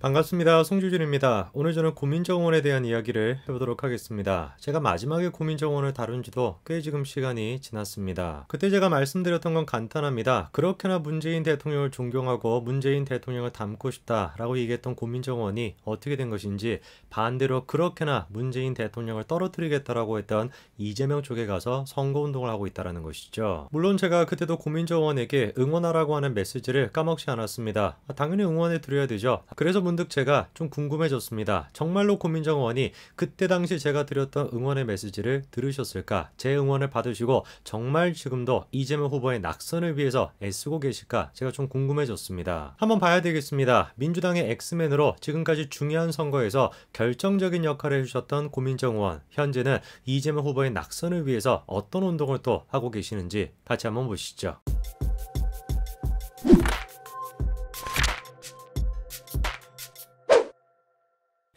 반갑습니다. 송주진입니다 오늘 저는 고민정원에 대한 이야기를 해보도록 하겠습니다. 제가 마지막에 고민정원을 다룬 지도 꽤 지금 시간이 지났습니다. 그때 제가 말씀드렸던 건 간단합니다. 그렇게나 문재인 대통령을 존경하고 문재인 대통령을 닮고 싶다라고 얘기했던 고민정원이 어떻게 된 것인지 반대로 그렇게나 문재인 대통령을 떨어뜨리겠다라고 했던 이재명 쪽에 가서 선거운동을 하고 있다는 것이죠. 물론 제가 그때도 고민정원에게 응원하라고 하는 메시지를 까먹지 않았습니다. 당연히 응원해 드려야 되죠. 그래서 문득 제가 좀 궁금해졌습니다. 정말로 고민정 원이 그때 당시 제가 드렸던 응원의 메시지를 들으셨을까? 제 응원을 받으시고 정말 지금도 이재명 후보의 낙선을 위해서 애쓰고 계실까? 제가 좀 궁금해졌습니다. 한번 봐야 되겠습니다. 민주당의 엑스맨으로 지금까지 중요한 선거에서 결정적인 역할을 해주셨던 고민정 의원 현재는 이재명 후보의 낙선을 위해서 어떤 운동을 또 하고 계시는지 같이 한번 보시죠.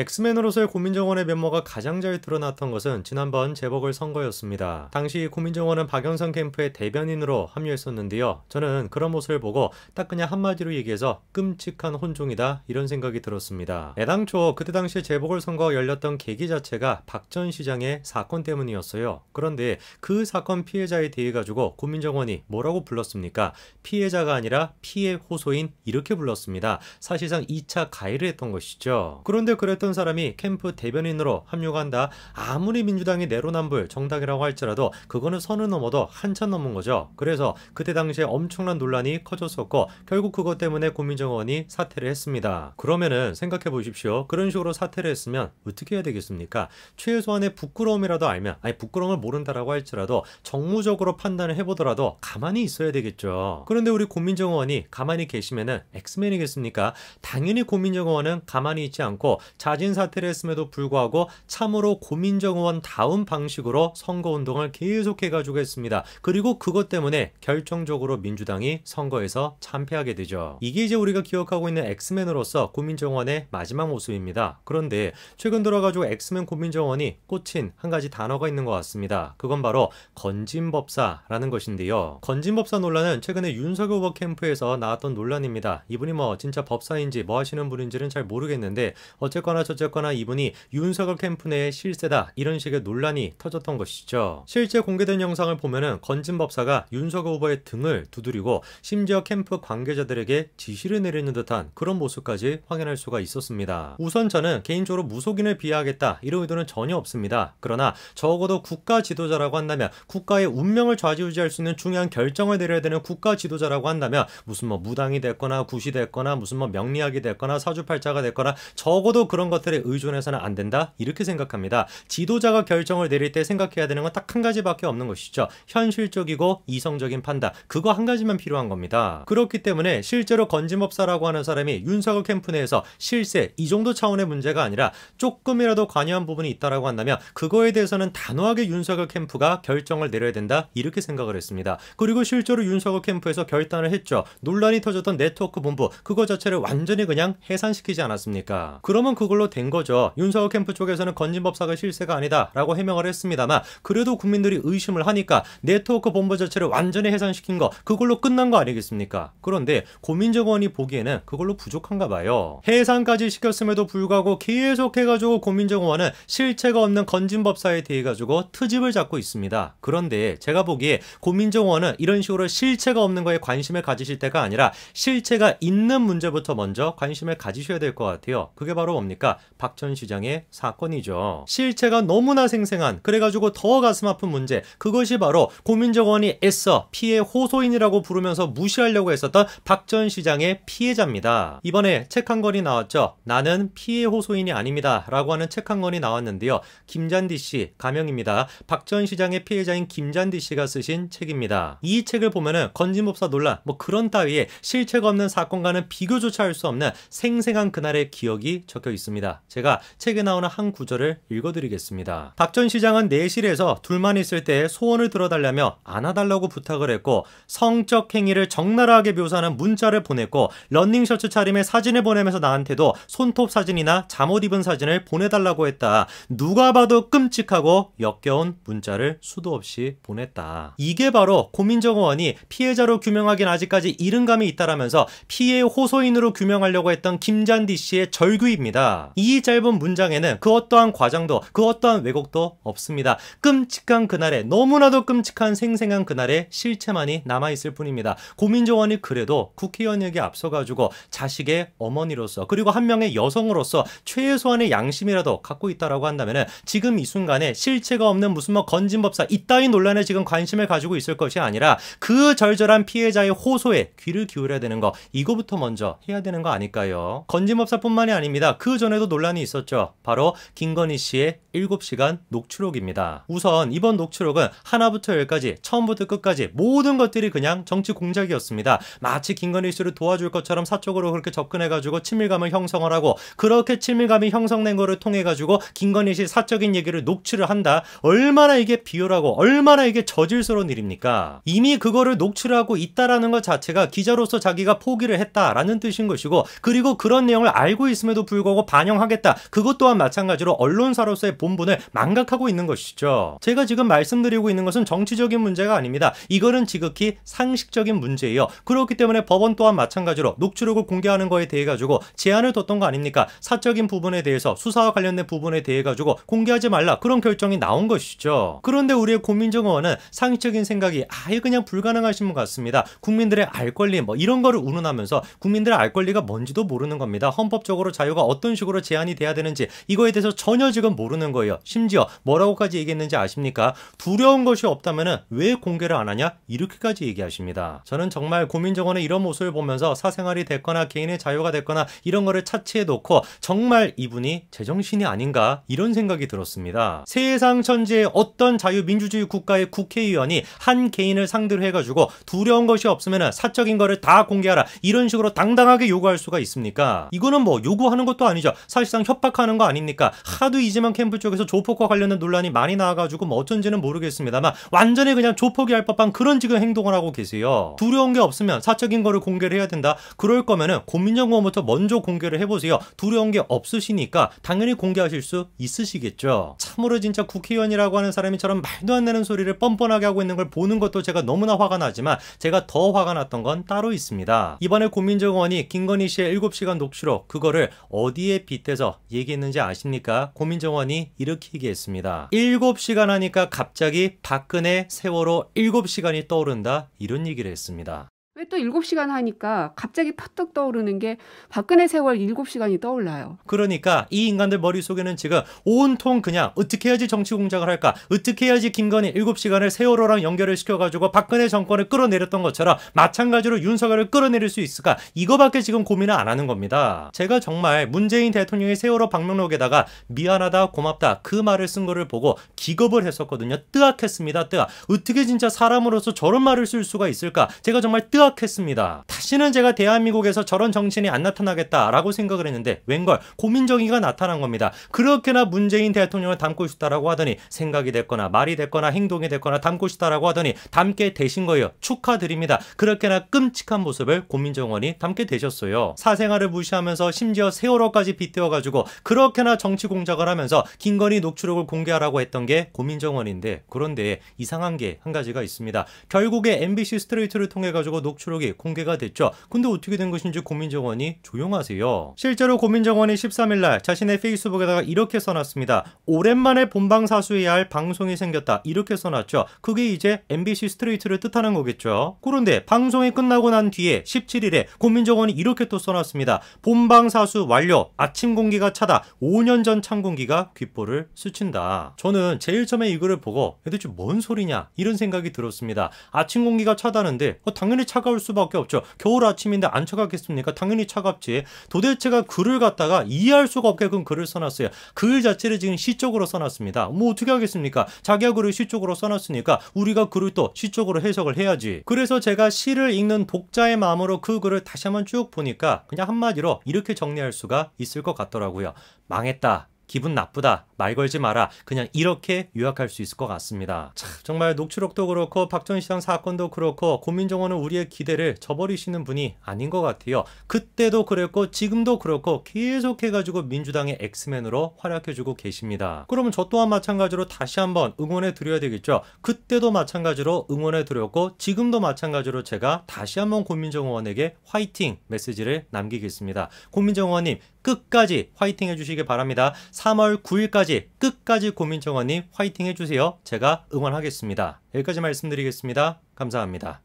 엑스맨으로서의 고민정원의 면모가 가장 잘 드러났던 것은 지난번 재보을 선거였습니다. 당시 고민정원은 박영선 캠프의 대변인으로 합류했었는데요. 저는 그런 모습을 보고 딱 그냥 한마디로 얘기해서 끔찍한 혼종이다 이런 생각이 들었습니다. 애당초 그때 당시 재보궐 선거 열렸던 계기 자체가 박전 시장의 사건 때문이었어요. 그런데 그 사건 피해자에 대해 가지고 고민정원이 뭐라고 불렀습니까? 피해자가 아니라 피해 호소인 이렇게 불렀습니다. 사실상 2차 가해를 했던 것이죠. 그런데 그랬던 어떤 사람이 캠프 대변인으로 합류한다. 아무리 민주당이 내로남불 정당이라고 할지라도 그거는 선을 넘어도 한참 넘은 거죠. 그래서 그때 당시에 엄청난 논란이 커졌었고 결국 그것 때문에 고민정 의원이 사퇴를 했습니다. 그러면은 생각해 보십시오. 그런 식으로 사퇴를 했으면 어떻게 해야 되겠습니까? 최소한의 부끄러움이라도 알면 아니 부끄러움을 모른다라고 할지라도 정무적으로 판단을 해보더라도 가만히 있어야 되겠죠. 그런데 우리 고민정 의원이 가만히 계시면은 엑스맨이겠습니까? 당연히 고민정 의원은 가만히 있지 않고 자 자진 사퇴를 했음에도 불구하고 참으로 고민정 의원 다운 방식으로 선거운동을 계속해가지고 했습니다. 그리고 그것 때문에 결정적으로 민주당이 선거에서 참패하게 되죠. 이게 이제 우리가 기억하고 있는 엑스맨으로서 고민정 의원의 마지막 모습입니다. 그런데 최근 들어가지고 엑스맨 고민정 의원이 꽂힌 한 가지 단어가 있는 것 같습니다. 그건 바로 건진법사라는 것인데요. 건진법사 논란은 최근에 윤석열 후보 캠프에서 나왔던 논란입니다. 이분이 뭐 진짜 법사인지 뭐 하시는 분인지는 잘 모르겠는데 어쨌거나 그래거나 이분이 윤석열 캠프 내의 실세다 이런 식의 논란이 터졌던 것이죠. 실제 공개된 영상을 보면은 건진 법사가 윤석열 후보의 등을 두드리고 심지어 캠프 관계자들에게 지시를 내리는 듯한 그런 모습까지 확인할 수가 있었습니다. 우선 저는 개인적으로 무속인을 비하하겠다 이런 의도는 전혀 없습니다. 그러나 적어도 국가 지도자라고 한다면 국가의 운명을 좌지우지할 수 있는 중요한 결정을 내려야 되는 국가 지도자라고 한다면 무슨 뭐 무당이 됐거나 구시 됐거나 무슨 뭐 명리학이 됐거나 사주팔자가 됐거나 적어도 그런 것 것들에 의존해서는 안 된다 이렇게 생각합니다. 지도자가 결정을 내릴 때 생각해야 되는 건 딱 한 가지밖에 없는 것이죠. 현실적이고 이성적인 판단 그거 한 가지만 필요한 겁니다. 그렇기 때문에 실제로 건진법사라고 하는 사람이 윤석열 캠프 내에서 실세 이 정도 차원의 문제가 아니라 조금이라도 관여한 부분이 있다라고 한다면 그거에 대해서는 단호하게 윤석열 캠프가 결정을 내려야 된다 이렇게 생각을 했습니다. 그리고 실제로 윤석열 캠프에서 결단을 했죠. 논란이 터졌던 네트워크 본부 그거 자체를 완전히 그냥 해산시키지 않았습니까? 그러면 그걸 걸로 된 거죠. 윤석열 캠프 쪽에서는 건진법사가 실세가 아니다라고 해명을 했습니다만 그래도 국민들이 의심을 하니까 네트워크 본부 자체를 완전히 해산시킨 거 그걸로 끝난 거 아니겠습니까? 그런데 고민정 의원이 보기에는 그걸로 부족한가 봐요. 해산까지 시켰음에도 불구하고 계속해가지고 고민정 의원은 실체가 없는 건진법사에 대해 가지고 트집을 잡고 있습니다. 그런데 제가 보기에 고민정 의원은 이런 식으로 실체가 없는 거에 관심을 가지실 때가 아니라 실체가 있는 문제부터 먼저 관심을 가지셔야 될 것 같아요. 그게 바로 뭡니까? 그러니까 박전 시장의 사건이죠. 실체가 너무나 생생한 그래가지고 더 가슴 아픈 문제 그것이 바로 고민정원이 애써 피해 호소인이라고 부르면서 무시하려고 했었던 박전 시장의 피해자입니다. 이번에 책 한 권이 나왔죠. 나는 피해 호소인이 아닙니다. 라고 하는 책 한 권이 나왔는데요. 김잔디 씨 가명입니다. 박전 시장의 피해자인 김잔디 씨가 쓰신 책입니다. 이 책을 보면은 건진법사 논란 뭐 그런 따위의 실체가 없는 사건과는 비교조차 할 수 없는 생생한 그날의 기억이 적혀 있습니다. 있습니다. 제가 책에 나오는 한 구절을 읽어드리겠습니다. 박전 시장은 내실에서 둘만 있을 때 소원을 들어달라며 안아달라고 부탁을 했고 성적 행위를 적나라하게 묘사하는 문자를 보냈고 런닝셔츠 차림의 사진을 보내면서 나한테도 손톱 사진이나 잠옷 입은 사진을 보내달라고 했다. 누가 봐도 끔찍하고 역겨운 문자를 수도 없이 보냈다. 이게 바로 고민정 의원이 피해자로 규명하기는 아직까지 이른감이 있다라면서 피해 호소인으로 규명하려고 했던 김잔디 씨의 절규입니다. 이 짧은 문장에는 그 어떠한 과장도 그 어떠한 왜곡도 없습니다. 끔찍한 그날에 너무나도 끔찍한 생생한 그날에 실체만이 남아있을 뿐입니다. 고민정원이 그래도 국회의원에게 앞서가지고 자식의 어머니로서 그리고 한 명의 여성으로서 최소한의 양심이라도 갖고 있다라고 한다면 지금 이 순간에 실체가 없는 무슨 뭐 건진법사 이따위 논란에 지금 관심을 가지고 있을 것이 아니라 그 절절한 피해자의 호소에 귀를 기울여야 되는 거 이거부터 먼저 해야 되는 거 아닐까요? 건진법사뿐만이 아닙니다. 그 전에 경우에도 논란이 있었죠. 바로 김건희 씨의 7시간 녹취록입니다. 우선 이번 녹취록은 하나부터 열까지 처음부터 끝까지 모든 것들이 그냥 정치 공작이었습니다. 마치 김건희 씨를 도와줄 것처럼 사적으로 그렇게 접근해가지고 친밀감을 형성을 하고 그렇게 친밀감이 형성된 거를 통해가지고 김건희 씨 사적인 얘기를 녹취를 한다. 얼마나 이게 비열하고 얼마나 이게 저질스러운 일입니까? 이미 그거를 녹취를 하고 있다라는 것 자체가 기자로서 자기가 포기를 했다라는 뜻인 것이고 그리고 그런 내용을 알고 있음에도 불구하고 반 반영하겠다. 그것 또한 마찬가지로 언론사로서의 본분을 망각하고 있는 것이죠. 제가 지금 말씀드리고 있는 것은 정치적인 문제가 아닙니다. 이거는 지극히 상식적인 문제예요. 그렇기 때문에 법원 또한 마찬가지로 녹취록을 공개하는 거에 대해 가지고 제안을 뒀던 거 아닙니까? 사적인 부분에 대해서 수사와 관련된 부분에 대해 가지고 공개하지 말라 그런 결정이 나온 것이죠. 그런데 우리의 고민정 의원은 상식적인 생각이 아예 그냥 불가능하신 것 같습니다. 국민들의 알 권리 뭐 이런 거를 운운하면서 국민들의 알 권리가 뭔지도 모르는 겁니다. 헌법적으로 자유가 어떤 식으로 법적로 제한이 돼야 되는지 이거에 대해서 전혀 지금 모르는 거예요. 심지어 뭐라고까지 얘기했는지 아십니까? 두려운 것이 없다면 왜 공개를 안 하냐? 이렇게까지 얘기하십니다. 저는 정말 고민정원의 이런 모습을 보면서 사생활이 됐거나 개인의 자유가 됐거나 이런 거를 차치해 놓고 정말 이분이 제정신이 아닌가 이런 생각이 들었습니다. 세상 천지의 어떤 자유민주주의 국가의 국회의원이 한 개인을 상대로 해가지고 두려운 것이 없으면 사적인 거를 다 공개하라 이런 식으로 당당하게 요구할 수가 있습니까? 이거는 뭐 요구하는 것도 아니죠. 사실상 협박하는 거 아닙니까? 하도 이재만 캠프 쪽에서 조폭과 관련된 논란이 많이 나와가지고 뭐 어쩐지는 모르겠습니다만 완전히 그냥 조폭이 할 법한 그런 지금 행동을 하고 계세요. 두려운 게 없으면 사적인 거를 공개를 해야 된다. 그럴 거면은 고민정 의원부터 먼저 공개를 해보세요. 두려운 게 없으시니까 당연히 공개하실 수 있으시겠죠. 참으로 진짜 국회의원이라고 하는 사람이처럼 말도 안 되는 소리를 뻔뻔하게 하고 있는 걸 보는 것도 제가 너무나 화가 나지만 제가 더 화가 났던 건 따로 있습니다. 이번에 고민정 의원이 김건희 씨의 7시간 녹취록 그거를 어디에 빗대서 얘기했는지 아십니까? 고민정원이 이렇게 얘기했습니다. 7시간 하니까 갑자기 박근혜 세월호 7시간이 떠오른다 이런 얘기를 했습니다. 왜또 7시간 하니까 갑자기 퍼뜩 떠오르는 게 박근혜 세월 7시간이 떠올라요. 그러니까 이 인간들 머릿속에는 지금 온통 그냥 어떻게 해야지 정치 공작을 할까? 어떻게 해야지 김건희 7시간을 세월호랑 연결을 시켜가지고 박근혜 정권을 끌어내렸던 것처럼 마찬가지로 윤석열을 끌어내릴 수 있을까? 이거밖에 지금 고민을 안 하는 겁니다. 제가 정말 문재인 대통령의 세월호 방명록에다가 미안하다 고맙다 그 말을 쓴 거를 보고 기겁을 했었거든요. 뜨악했습니다. 뜨악. 어떻게 진짜 사람으로서 저런 말을 쓸 수가 있을까? 제가 정말 뜨악 생각했습니다. 다시는 제가 대한민국에서 저런 정신이 안 나타나겠다라고 생각을 했는데 웬걸 고민정의가 나타난 겁니다. 그렇게나 문재인 대통령을 닮고 싶다라고 하더니 생각이 됐거나 말이 됐거나 행동이 됐거나 닮고 싶다라고 하더니 닮게 되신 거예요. 축하드립니다. 그렇게나 끔찍한 모습을 고민정원이 닮게 되셨어요. 사생활을 무시하면서 심지어 세월호까지 빗대어가지고 그렇게나 정치 공작을 하면서 김건희 녹취록을 공개하라고 했던 게 고민정원인데 그런데 이상한 게 한 가지가 있습니다. 결국에 MBC 스트레이트를 통해 가지고 녹 녹취록이 공개가 됐죠. 근데 어떻게 된 것인지 고민정원이 조용하세요. 실제로 고민정원이 13일날 자신의 페이스북에다가 이렇게 써놨습니다. 오랜만에 본방 사수해야 할 방송이 생겼다. 이렇게 써놨죠. 그게 이제 MBC 스트레이트를 뜻하는 거겠죠. 그런데 방송이 끝나고 난 뒤에 17일에 고민정원이 이렇게 또 써놨습니다. 본방 사수 완료. 아침 공기가 차다. 5년 전 찬 공기가 귓볼을 스친다. 저는 제일 처음에 이 글을 보고 도대체 뭔 소리냐 이런 생각이 들었습니다. 아침 공기가 차다는데 어, 당연히 차가 차가울 수밖에 없죠. 겨울 아침인데 안 차갑겠습니까? 당연히 차갑지. 도대체가 글을 갖다가 이해할 수가 없게끔 글을 써놨어요. 글 자체를 지금 시적으로 써놨습니다. 뭐 어떻게 하겠습니까? 자기가 글을 시적으로 써놨으니까 우리가 글을 또 시적으로 해석을 해야지. 그래서 제가 시를 읽는 독자의 마음으로 그 글을 다시 한번 쭉 보니까 그냥 한마디로 이렇게 정리할 수가 있을 것 같더라고요. 망했다. 기분 나쁘다, 말 걸지 마라, 그냥 이렇게 요약할 수 있을 것 같습니다. 참, 정말 녹취록도 그렇고 박정희 시장 사건도 그렇고 고민정원은 우리의 기대를 저버리시는 분이 아닌 것 같아요. 그때도 그랬고 지금도 그렇고 계속해가지고 민주당의 엑스맨으로 활약해주고 계십니다. 그러면 저 또한 마찬가지로 다시 한번 응원해 드려야 되겠죠. 그때도 마찬가지로 응원해 드렸고 지금도 마찬가지로 제가 다시 한번 고민정 원에게 화이팅 메시지를 남기겠습니다. 고민정 원님 끝까지 화이팅 해주시길 바랍니다. 3월 9일까지 끝까지 고민청원님 화이팅 해주세요. 제가 응원하겠습니다. 여기까지 말씀드리겠습니다. 감사합니다.